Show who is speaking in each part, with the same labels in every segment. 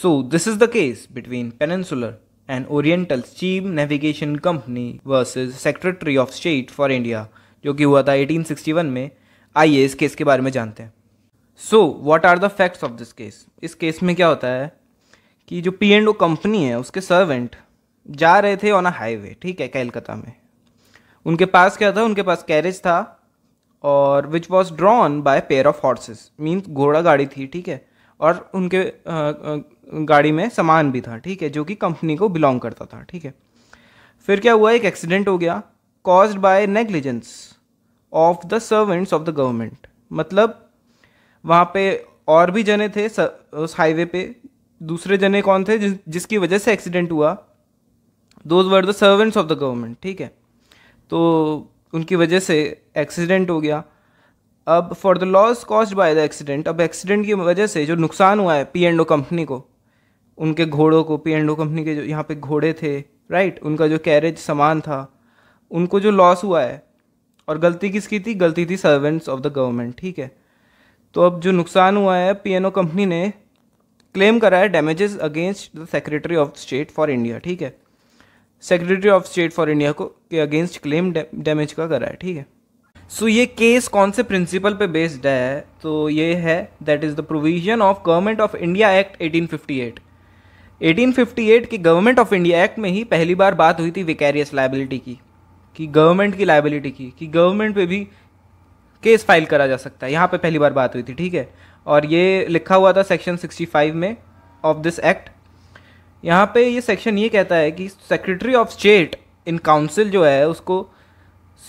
Speaker 1: So this is the case between Peninsular and Oriental Steam Navigation Company versus Secretary of State for India जो कि हुआ था 1861 में आइए इस केस के बारे में जानते हैं so what are the facts of this case इस केस में क्या होता है कि जो पी एंड ओ कंपनी है उसके सर्वेंट जा रहे थे ऑन अ हाईवे ठीक है कैलकाता में उनके पास क्या था उनके पास कैरेज था और which was drawn by pair of horses means घोड़ा गाड़ी थी ठीक है और उनके गाड़ी में सामान भी था ठीक है जो कि कंपनी को बिलोंग करता था ठीक है फिर क्या हुआ एक एक्सीडेंट हो गया cause by negligence of the servants of the government मतलब वहाँ पे और भी जने थे उस हाईवे पे दूसरे जने कौन थे जिस, जिसकी वजह से एक्सीडेंट हुआ those were the servants of the government ठीक है तो उनकी वजह से एक्सीडेंट हो गया अब for the loss cause by the accident अब एक्सीडेंट की वजह से जो नुकसान हुआ है पी एंड ओ कंपनी को उनके घोड़ों को पी एंड ओ कंपनी के जो यहाँ पे घोड़े थे राइट उनका जो कैरेज सामान था उनको जो लॉस हुआ है और गलती किसकी थी गलती थी सर्वेंट्स ऑफ द गवर्नमेंट ठीक है तो अब जो नुकसान हुआ है पी ओ कंपनी ने क्लेम करा है damages against the secretary of state for India ठीक है secretary of state for India को के अगेंस्ट क्लेम डैमेज का करा है ठीक है सो so, ये केस कौन से प्रिंसिपल पे बेस्ड है तो ये है that is the provision of government of India act 1858 1858 की गवर्नमेंट ऑफ इंडिया एक्ट में ही पहली बार बात हुई थी विकैरियस लाइबिलिटी की कि गवर्नमेंट की लाइबिलिटी की कि गवर्नमेंट पे भी केस फाइल करा जा सकता है यहाँ पे पहली बार बात हुई थी ठीक है और ये लिखा हुआ था सेक्शन 65 में ऑफ दिस एक्ट यहाँ पे ये सेक्शन ये कहता है कि secretary of state in council जो है उसको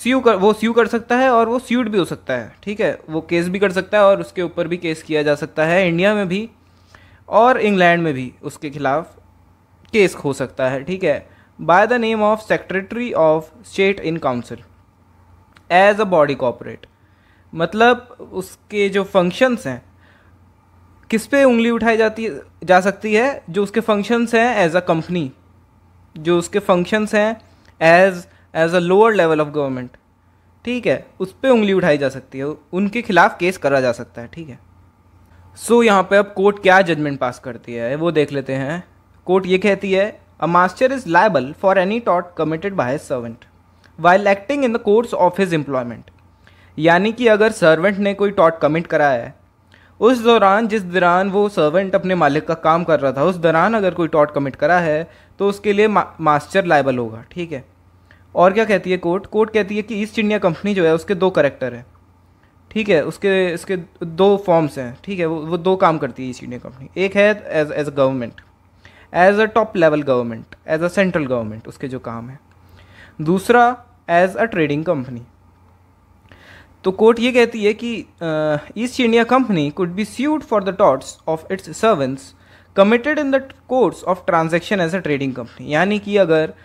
Speaker 1: स्यू कर वो स्यू कर सकता है और वो स्यूड भी हो सकता है ठीक है वो केस भी कर सकता है और उसके ऊपर भी केस किया जा सकता है इंडिया में भी और इंग्लैंड में भी उसके खिलाफ केस हो सकता है ठीक है by the name of secretary of state in council as a body corporate मतलब उसके जो फंक्शंस हैं किस पे उंगली उठाई जाती जा सकती है जो उसके फंक्शंस हैं एज अ कंपनी जो उसके फंक्शंस हैं as as a lower level of government ठीक है उस पर उंगली उठाई जा सकती है उनके खिलाफ केस करा जा सकता है ठीक है सो so, यहाँ पे अब कोर्ट क्या जजमेंट पास करती है वो देख लेते हैं कोर्ट ये कहती है a master is liable for any टॉट committed by servant while acting in the course of his employment यानी कि अगर सर्वेंट ने कोई टॉट कमिट कराया है उस दौरान जिस दौरान वो सर्वेंट अपने मालिक का काम कर रहा था उस दौरान अगर कोई टॉट कमिट करा है तो उसके लिए मास्टर लाइबल होगा ठीक है और क्या कहती है कोर्ट कोर्ट कहती है कि ईस्ट इंडिया कंपनी जो है उसके दो करेक्टर हैं ठीक है उसके इसके दो फॉर्म्स हैं ठीक है वो वो दो काम करती है ईस्ट इंडिया कंपनी एक है as as a government as a top level government as a central government उसके जो काम है दूसरा एज अ ट्रेडिंग कंपनी तो कोर्ट ये कहती है कि East India company could be sued for the torts of its servants committed in the course of transaction as a trading company यानी कि अगर uh,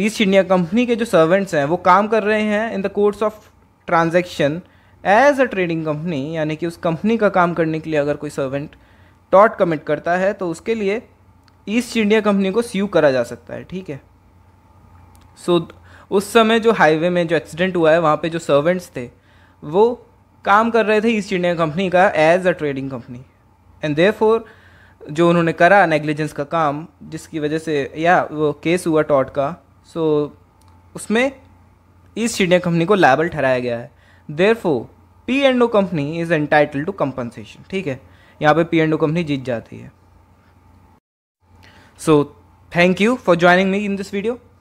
Speaker 1: ईस्ट इंडिया कंपनी के जो सर्वेंट्स हैं वो काम कर रहे हैं in the course of transaction as a trading company यानी कि उस कंपनी का काम करने के लिए अगर कोई सर्वेंट टॉट कमिट करता है तो उसके लिए ईस्ट इंडिया कंपनी को स्यू करा जा सकता है ठीक है सो so, उस समय जो हाईवे में जो एक्सीडेंट हुआ है वहाँ पे जो सर्वेंट्स थे वो काम कर रहे थे ईस्ट इंडिया कंपनी का as a trading company and for जो उन्होंने करा नेग्लिजेंस का काम जिसकी वजह से या वो केस हुआ टॉट का सो उसमें ईस्ट इंडिया कंपनी को लाइबल ठहराया गया है therefore P and O company is entitled to compensation ठीक है यहाँ पे पी एंड ओ कंपनी जीत जाती है so thank you for joining me in this video